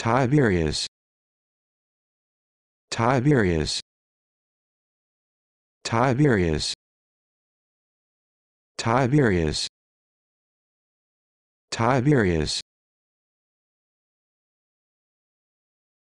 Tiberias Tiberias Tiberias Tiberias Tiberias